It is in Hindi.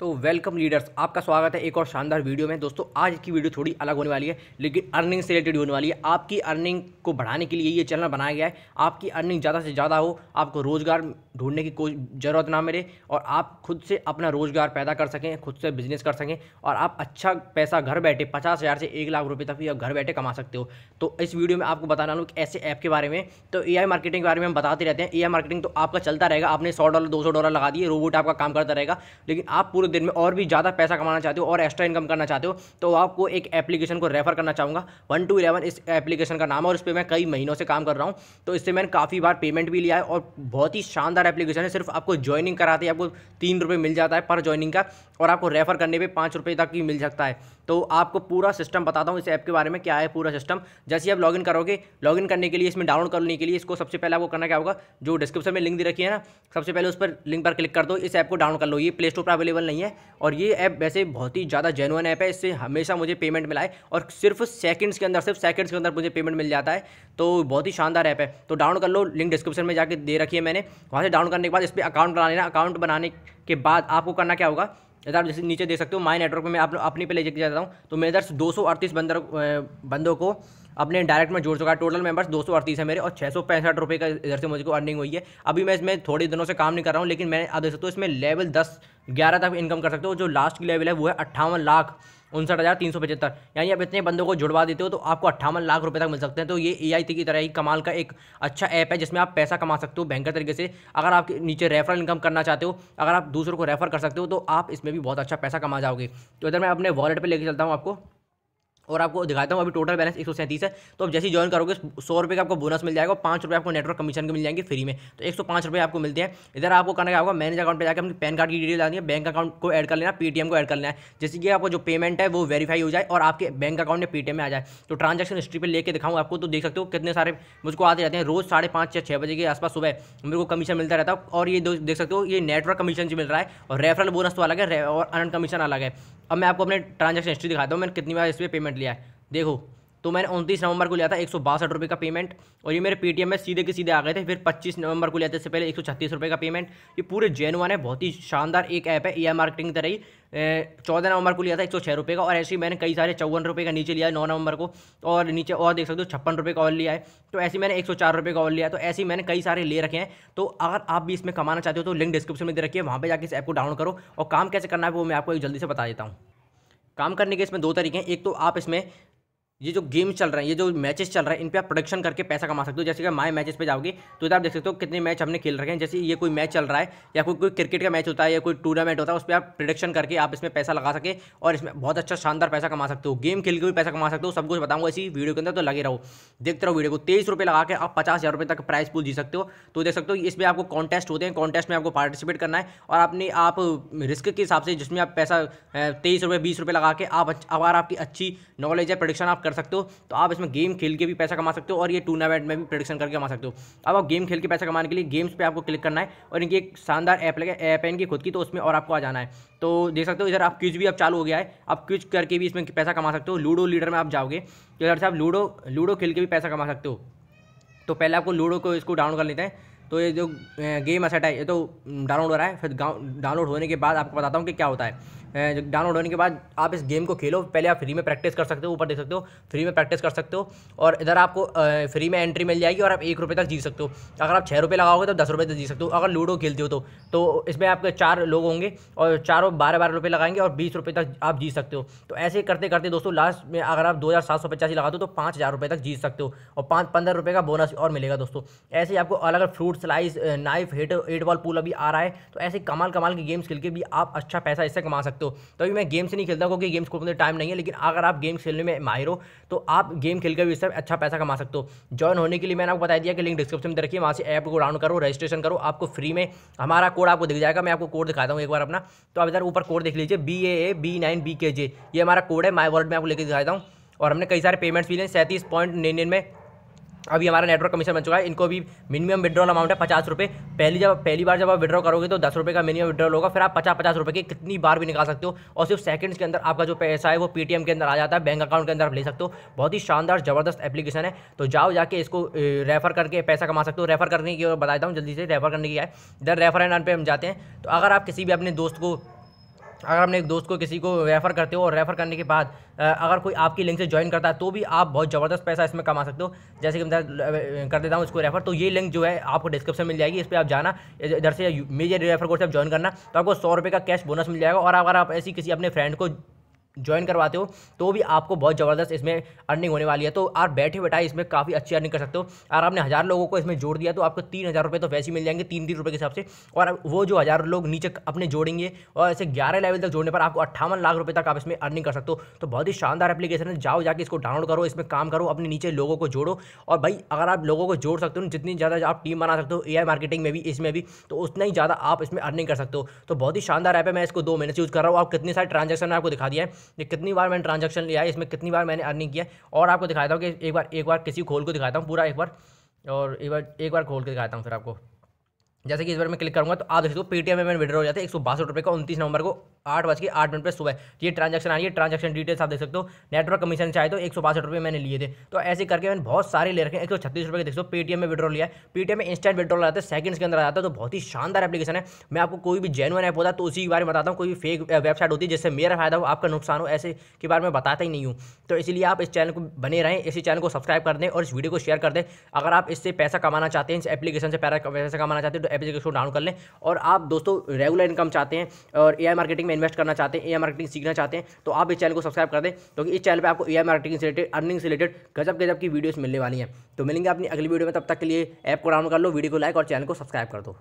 तो वेलकम लीडर्स आपका स्वागत है एक और शानदार वीडियो में दोस्तों आज की वीडियो थोड़ी अलग होने वाली है लेकिन अर्निंग से रिलेटेड होने वाली है आपकी अर्निंग को बढ़ाने के लिए ये चैनल बनाया गया है आपकी अर्निंग ज़्यादा से ज़्यादा हो आपको रोज़गार ढूंढने की कोई ज़रूरत ना मिले और आप खुद से अपना रोज़गार पैदा कर सकें खुद से बिजनेस कर सकें और आप अच्छा पैसा घर बैठे पचास हज़ार से एक लाख रुपये तक भी आप घर बैठे कमा सकते हो तो इस वीडियो में आपको बताना लूँ कि ऐसे ऐप के बारे में तो ए मार्केटिंग के बारे में हम बताते रहते हैं ए मार्केटिंग तो आपका चलता रहेगा आपने सौ डॉलर दो डॉलर लगा दिए रोबोट आपका काम करता रहेगा लेकिन आप पूरे दिन में और भी ज़्यादा पैसा कमाना चाहते हो और एक्स्ट्रा इनकम करना चाहते हो तो आपको एक एप्लीकेशन को रेफर करना चाहूँगा वन टू इलेवन इस एप्लीकेशन का नाम है और इस पर मैं कई महीनों से काम कर रहा हूँ तो इससे मैंने काफ़ी बार पेमेंट भी लिया है और बहुत ही शानदार एप्लीकेशन है सिर्फ आपको ज्वाइनिंग कराते ही आपको तीन रुपये मिल जाता है पर ज्वाइनिंग का और आपको रेफर करने पर पाँच तक ही मिल सकता है तो आपको पूरा सिस्टम बताता हूँ इस ऐप के बारे में क्या है पूरा सिस्टम जैसे ही आप लॉगिन करोगे लॉगिन करने के लिए इसमें डाउनलोड करने के लिए इसको सबसे पहले आपको करना क्या होगा जो डिस्क्रिप्शन में लिंक दे रखी है ना सबसे पहले उस पर लिंक पर क्लिक कर दो इस ऐप को डाउनलोड कर लो ये प्ले स्टोर पर अवेलेबल नहीं है और ये ऐप वैसे बहुत ही ज़्यादा जेनुअन ऐप है इससे हमेशा मुझे पेमेंट मिला है और सिर्फ सेकेंड्स के अंदर सिर्फ सेकेंड्स के अंदर मुझे पेमेंट मिल जाता है तो बहुत ही शानदार ऐप है तो डाउनलोड कर लो लिंक डिस्क्रिप्शन में जाकर दे रखी है मैंने वहाँ से डाउनलोड करने के बाद इस पर अकाउंट बना लेना अकाउंट बनाने के बाद आपको करना क्या होगा जैसे आप जैसे नीचे देख सकते हो माई नेटवर्क में मैं आप अपने पे ले जाता हूँ तो मैं इधर दो बंदर बंदों को अपने डायरेक्ट में जुड़ चुका है टोटल मेंबर्स दो है मेरे और छः का इधर से मुझे अर्निंग हुई है अभी मैं इसमें थोड़े दिनों से काम नहीं कर रहा हूँ लेकिन मैं आप देख सकते हो इसमें लेवल दस ग्यारह तक इनकम कर सकते हो जो लास्ट की लेवल है वो है अट्ठावन लाख उनसठ हज़ार तीन सौ पचहत्तर यानी आप इतने बंदों को जुड़वा देते हो तो आपको अट्ठावन लाख रुपए तक मिल सकते हैं तो ये ए आई की तरह ही कमाल का एक अच्छा ऐप है जिसमें आप पैसा कमा सकते हो भयंकर तरीके से अगर आप नीचे रेफरल इनकम करना चाहते हो अगर आप दूसरों को रेफर कर सकते हो तो आप इसमें भी बहुत अच्छा पैसा कमा जाओगे तो इधर मैं अपने वॉलेट पर लेके चलता हूँ आपको और आपको दिखाता हूँ अभी टोटल बैलेंस एक है तो अब जैसे ही ज्वाइन करोगे सौ रुपये का आपको बोनस मिल जाएगा पाँच रुपये आपको नेटवर्क कमीशन के मिल जाएंगे फ्री में तो एक सौ पाँच रुपये आपको मिलते हैं इधर आपको करना होगा मैनेज अकाउंट पर जाकर अपनी पैन कार्ड की डिटेल डालनी है बैंक अकाउंट को एड कर लेना पेटीएम को एड कर लेना है जैसे कि आपको जो पेमेंट है वो वेरीफाई हो जाए और आपके बैंक अकाउंट में पीटीएम में आ जाए तो ट्रांजेक्शन हिस्ट्री पर लेकर दिखाऊँ आपको तो देख सकते हो कितने सारे मुझको आते रहते हैं रोज़ साढ़े पाँच या छः बजे के आसपास सुबह मेरे को कमीशन मिलता रहता है और ये देख सकते हो ये नेटवर्क कमीशन जी मिल रहा है और रेफरल बोनस तो अलग है और अन कमीशन अलग है अब मैं आपको अपने ट्रांजेक्शन हिस्ट्री दिखाता हूँ मैंने कितनी बार इस पर पेमेंट लिया है देखो तो मैंने उनतीस नवंबर को लिया था एक सौ बासठ रुपये का पेमेंट और ये मेरे पेटीएम में सीधे के सीधे आ गए थे फिर 25 नवंबर को लिया था इससे पहले एक सौ छत्तीस रुपये का पेमेंट ये पूरे जेनुअन है बहुत ही शानदार एक ऐप है ई मार्केटिंग तरह ही चौदह नवंबर को लिया था एक सौ छः रुपये का और ऐसे ही मैंने कई सारे चौवन रुपये का नीचे लिया नौ नवंबर को और नीचे और देख सकते हो छप्पन रुपये का ऑल लिया है तो ऐसे मैंने एक सौ चार रुपये का ऑल लिया तो ऐसे ही मैंने कई सारे ले रखे हैं तो अगर आप भी इसमें कमाना चाहते हो तो लिंक डिस्क्रिप्शन में दे रखिए वहाँ पर जाकर इस ऐप को डाउनलोड करो और काम कैसे करना है वो मैं आपको एक जल्दी से बता देता हूँ काम करने के इसमें दो तरीके हैं एक तो आप इसमें ये जो गेम चल रहे हैं ये जो मैचेस चल रहे हैं इन पे आप प्रोडक्शन करके पैसा कमा सकते हो जैसे कि माए मैचेस पे जाओगे तो इधर आप देख सकते हो कितने मैच हमने खेल रखे हैं जैसे ये कोई मैच चल रहा है या कोई कोई क्रिकेट का मैच होता है या कोई टूर्नामेंट होता है उस पर आप प्रोडक्शन करके आप इसमें पैसा लगा सके और इसमें बहुत अच्छा शानदार पैसा कमा सकते हो गेम खेल के भी पैसा कमा सकते हो सब कुछ बताऊंगा इसी वीडियो के अंदर तो लगे रहो देखते रहो वीडियो को तेईस रुपये लगा के आप पचास हज़ार रुपये तक प्राइस पूल जी सकते हो तो देख सकते हो इसमें आपको कॉन्टेस्ट होते हैं कॉन्टेस्ट में आपको पार्टिसिपेट करना है और अपने आप रिस्क के हिसाब से जिसमें आप पैसा तेईस रुपये बीस रुपये लगा के आप अगर आपकी अच्छी नॉलेज है प्रोडक्शन आप कर सकते हो तो आप इसमें गेम खेल के भी पैसा कमा सकते हो और ये टूर्नामेंट में भी प्रोडक्शन करके कमा सकते हो अब आप गेम खेल के पैसा कमाने के लिए गेम्स पर आपको क्लिक करना है और इनकी एक शानदार ऐप लगे ऐप है इनकी खुद की तो उसमें और आपको आ जाना है तो देख सकते हो इधर आप क्विज भी अब चालू हो गया है आप क्विज करके भी इसमें पैसा कमा सकते हो लूडो लीडर में आप जाओगे तो इधर से आप लूडो लूडो खेल के भी पैसा कमा सकते हो तो पहले आपको लूडो को इसको डाउनलोड कर लेते हैं तो ये जो गेम असेट है ये तो डाउनलोड हो रहा है फिर डाउनलोड होने के बाद आपको बताता हूँ कि क्या होता है डाउनलोड होने के बाद आप इस गेम को खेलो पहले आप फ्री में प्रैक्टिस कर सकते हो ऊपर देख सकते हो फ्री में प्रैक्टिस कर सकते हो और इधर आपको फ्री में एंट्री मिल जाएगी और आप एक रुपये तक जीत सकते हो अगर आप छः रुपये लगाओगे तो दस रुपये तक जीत सकते हो अगर लूडो खेलते हो तो तो इसमें आपके चार लोग होंगे और चारों बारह बारह रुपये लगाएंगे और बीस रुपये तक आप जीत सकते हो तो ऐसे करते करते दोस्तों लास्ट में अगर आप दो लगाते हो तो पाँच हज़ार तक जीत सकते हो और पाँच पंद्रह रुपये का बोनस और मिलेगा दोस्तों ऐसे ही आपको अलग अलग fruit slice knife hit eight ball pool अभी आ रहा है तो ऐसे कमाल कमाल के गेम्स खेल के भी आप अच्छा पैसा इससे कमा सकते हो सकते हो तभी मैं गेम से नहीं खेलता क्योंकि गेम्स को टाइम नहीं है लेकिन अगर आप गेम खेलने में माहिर हो तो आप गेम खेल कर भी इससे अच्छा पैसा कमा सकते हो ज्वाइन होने के लिए मैंने आपको बता दिया कि लिंक डिस्क्रिप्शन में रखिए वहाँ से ऐप को डाउन करो रजिस्ट्रेशन करो आपको फ्री में हमारा कोड आपको दिख जाएगा मैं आपको कोड दिखाता हूँ एक बार अपना तो आप इधर ऊपर कोड देख लीजिए B A A B nine B K J ये हमारा कोड है माई वर्ड में आपको लेकर दिखाता हूँ और हमने कई सारे पेमेंट्स भी लिए सैंतीस पॉइंट निन्यानवे अभी हमारा नेटवर्क कमीशन बन चुका है इनको भी मिनिमम विड्रॉल अमाउंट है पचास रुपये पहली जब पहली बार जब आप विड्रॉ करोगे तो दस रुपये का मिनिमम विड्रॉल होगा फिर आप पचास पचास रुपये के कितनी बार भी निकाल सकते हो और सिर्फ सेकंड्स के अंदर आपका जो पैसा है वो पेटीएम के अंदर आ जाता है बैंक अकाउंट के अंदर आप ले सकते हो बहुत ही शानदार जबरदस्त एप्लीकेशन है तो जाओ जाके इसको रेफर करके पैसा कमा सकते हो रेफर करने की और बताता हूँ जल्दी से रेफर करने की है इधर रेफर एंड पे हम जाते हैं तो अगर आप किसी भी अपने दोस्त को अगर अपने एक दोस्त को किसी को रेफ़र करते हो और रेफ़र करने के बाद अगर कोई आपकी लिंक से ज्वाइन करता है तो भी आप बहुत ज़बरदस्त पैसा इसमें कमा सकते हो जैसे कि मैं कर देता हूँ इसको रेफ़र तो ये लिंक जो है आपको डिस्क्रिप्शन मिल जाएगी इस पर आप जाना इधर से मेजर रेफ़र कोर्स से आप ज्वाइन करना तो आपको सौ रुपये का कैश बोनस मिल जाएगा और अगर आप ऐसी किसी अपने फ्रेंड को ज्वाइन करवाते हो तो भी आपको बहुत ज़बरदस्त इसमें अर्निंग होने वाली है तो आप बैठे बैठाए इसमें काफ़ी अच्छी अर्निंग कर सकते हो और आपने हज़ार लोगों को इसमें जोड़ दिया तो आपको तीन हज़ार रुपये तो वैसे ही मिल जाएंगे तीन तीन रुपये के हिसाब से और वो जो हज़ार लोग नीचे अपने जोड़ेंगे और ऐसे ग्यारह लेवल तक जोड़ने पर आपको अट्ठावन लाख रुपये तक आप इसमें अर्निंग कर सकते हो तो बहुत ही शानदार एप्लीकेशन है जाओ जाके इसको डाउनलोड करो इसमें काम करो अपने नीचे लोगों को जोड़ो और भाई अगर आप लोगों को जोड़ सकते हो जितनी ज़्यादा आप टीम बना सकते हो ए मार्केटिंग में भी इसमें भी तो उतना ही ज़्यादा आप इसमें अर्निंग कर सकते हो तो बहुत ही शानदार ऐप है मैं इसको दो महीने से यूज़ कर रहा हूँ आप कितने सारे ट्रांजेक्शन आपको दिखा दिया है ये कितनी बार मैंने ट्रांजेक्शन लिया है इसमें कितनी बार मैंने अर्निंग किया है और आपको दिखाता हूँ कि एक बार एक बार किसी खोल को दिखाता हूँ पूरा एक बार और एक बार एक बार खोल के दिखाता हूँ फिर आपको जैसे कि इस बार मैं क्लिक करूँगा तो आप देख सकते हो पेटीएम में विड्रॉ हो जाता है एक सौ बासठ रुपये का उनतीस नवंबर को आठ बज के आठ मिनट पर सुबह ये ट्रांजैक्शन आ रही है ट्रांजैक्शन डिटेल्स आप देख सकते हो नेटवर्क कमीशन चाहे तो एक सौ बासठ रुपये मैंने लिए थे तो ऐसे करके मैंने बहुत सारे ले रखे एक सौ छत्तीस रुपये देख सो पेटीएम में विड्रॉ लिया पेटीएम में इंस्टेंट विड्रॉ आता है सेकंड के अंदर आ जाता है तो बहुत ही शानदार एप्लीकेशन है मैं आपको कोई भी जेनुअन ऐप होता तो उसी के बारे में बताता हूँ कोई भी फेक वेबसाइट होती है जिससे मेरा फायदा हो आपका नुकसान हो ऐसे के बारे में बताता ही नहीं हूँ तो इसलिए आप इस चैनल को बने रहें इसी चैनल को सब्सक्राइब कर दें और इस वीडियो को शेयर कर दें अगर आप इससे पैसा कमाना चाहते हैं इस एप्लीकेशन से पैसा कमाना चाहते हैं तो एप्लीकेशन को डाउन कर लें और आप दोस्तों रेगुलर इनकम चाहते हैं और ए मार्केटिंग में इन्वेस्ट करना चाहते हैं ए मार्केटिंग सीखना चाहते हैं तो आप इस चैनल को सब्सक्राइब कर दें क्योंकि इस चैनल पर आपको ए मार्केटिंग से रिलेटेड अर्निंग से रिलेटेड गजब गजब की वीडियोज़ मिलने वाली हैं तो मिलेंगे अपनी अगली वीडियो में तब तक के लिए ऐप को डाउन कर लो वीडियो को लाइक और चैनल को सब्सक्राइब कर दो